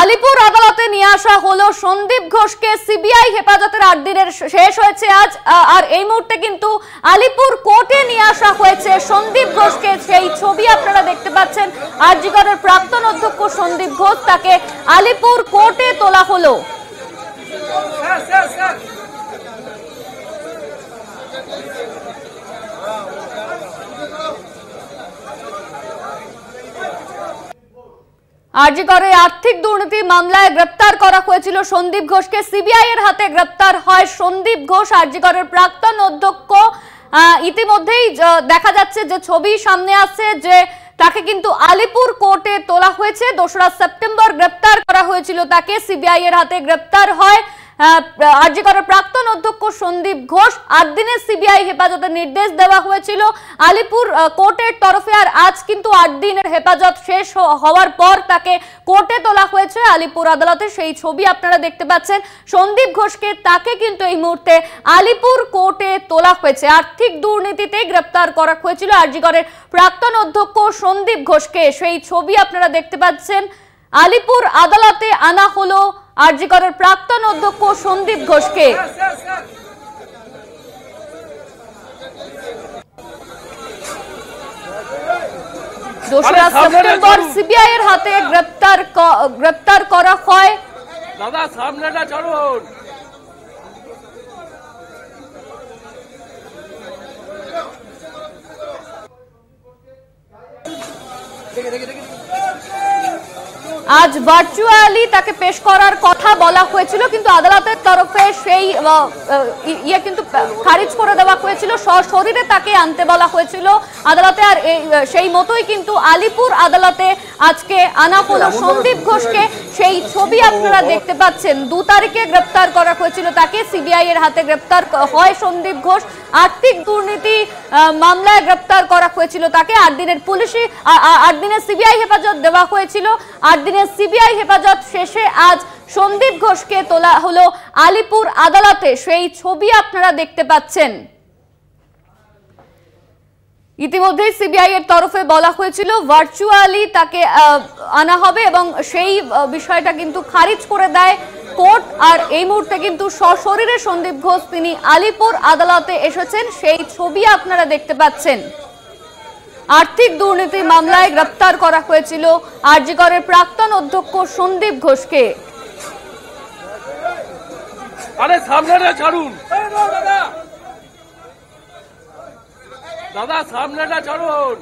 আলিপুর আদালতে নিয়ে আসা হলো সন্দীপ ঘোষকে সিবিআই হেফাজতের আট দিনের শেষ হয়েছে আজ আর এই মুহূর্তে কিন্তু আলিপুর কোর্টে নিয়ে আসা হয়েছে সন্দীপ ঘোষকে সেই ছবি আপনারা দেখতে পাচ্ছেন আরজিগড়ের প্রাক্তন অধ্যক্ষ সন্দীপ ঘোষ তাকে আলিপুর কোর্টে তোলা হলো আরজিকরের আর্থিক দুর্নীতি মামলায় গ্রেপ্তার করা হয়েছিল সন্দীপ ঘোষকে সিবিআই এর হাতে গ্রেপ্তার হয় সন্দীপ ঘোষ আরজিকরের প্রাক্তন অধ্যক্ষ ইতিমধ্যেই দেখা যাচ্ছে যে ছবি সামনে আছে যে তাকে কিন্তু আলিপুর কোর্টে তোলা হয়েছে দোসরা সেপ্টেম্বর গ্রেপ্তার করা হয়েছিল তাকে সিবিআই এর হাতে গ্রেপ্তার হয় হ্যাঁ, আরজি করার প্রাক্তন অধ্যক্ষ সন্দীপ ঘোষ আট দিনের সিবিআই হেফাজতের নির্দেশ দেওয়া হয়েছিল আলিপুর কোর্টের তরফে আর আজ কিন্তু আট দিনের হেফাজত শেষ হওয়ার পর তাকে কোর্টে তোলা হয়েছে আলিপুর আদালতে সেই ছবি আপনারা দেখতে পাচ্ছেন সন্দীপ ঘোষকে তাকে কিন্তু এই মুহূর্তে আলিপুর কোর্টে তোলা হয়েছে আর্থিক দুর্নীতিতে গ্রেপ্তার করা হয়েছিল আরজিগড়ের প্রাক্তন অধ্যক্ষ সন্দীপ ঘোষকে সেই ছবি আপনারা দেখতে পাচ্ছেন আলিপুর আদালতে আনা হলো আরজি প্রাক্তন অধ্যক্ষ সন্দীপ ঘোষকে দোসরা সেপ্টেম্বর সিবিআই এর হাতে গ্রেপ্তার গ্রেপ্তার করা হয় দাদা সামনেটা চলুন দেখে দেখে দেখে আজ ভার্চুয়ালি তাকে পেশ করার কথা বলা হয়েছিল কিন্তু আদালতের তরফে এই ইয়ে কিন্তু খারিজ করে দেওয়া হয়েছিল শরীরে তাকে আনতে বলা হয়েছিল আদালতে আর সেই মতোই কিন্তু আলিপুর আদালতে আজকে আনা হল আচ্ছা, সন্দীপ ঘোষকে সেই ছবি আপনারা দেখতে পাচ্ছেন দু তারিখে গ্রেপ্তার করা হয়েছিল তাকে সিবিআই এর হাতে গ্রেপ্তার হয় সন্দীপ ঘোষ আর্থিক দুর্নীতি মামলায় গ্রেপ্তার করা হয়েছিল তাকে আট দিনের পুলিশি আট দিনের সিবিআই হেফাজত দেওয়া হয়েছিল আট দিনের সিবিআই হেফাজত শেষে আজ সন্দীপ ঘোষকে তোলা হলো আলিপুর আদালতে সেই ছবি আপনারা দেখতে পাচ্ছেন ইতিমধ্যে সিবিআই এর তরফে বলা হয়েছিল ভার্চুয়ালি তাকে আনা হবে এবং সেই বিষয়টা কিন্তু খারিজ করে দেয় কোর্ট আর এই মুহূর্তে কিন্তু সশরীরে সন্দীপ ঘোষ তিনি আলিপুর আদালতে এসেছেন সেই ছবি আপনারা দেখতে পাচ্ছেন আর্থিক দুর্নীতি মামলায় গ্রেপ্তার করা হয়েছিল আরজিকরের প্রাক্তন অধ্যক্ষ সন্দীপ ঘোষকে আরে সামনেটা ছাড়ুন দাদা সামনেটা ছাড়ুন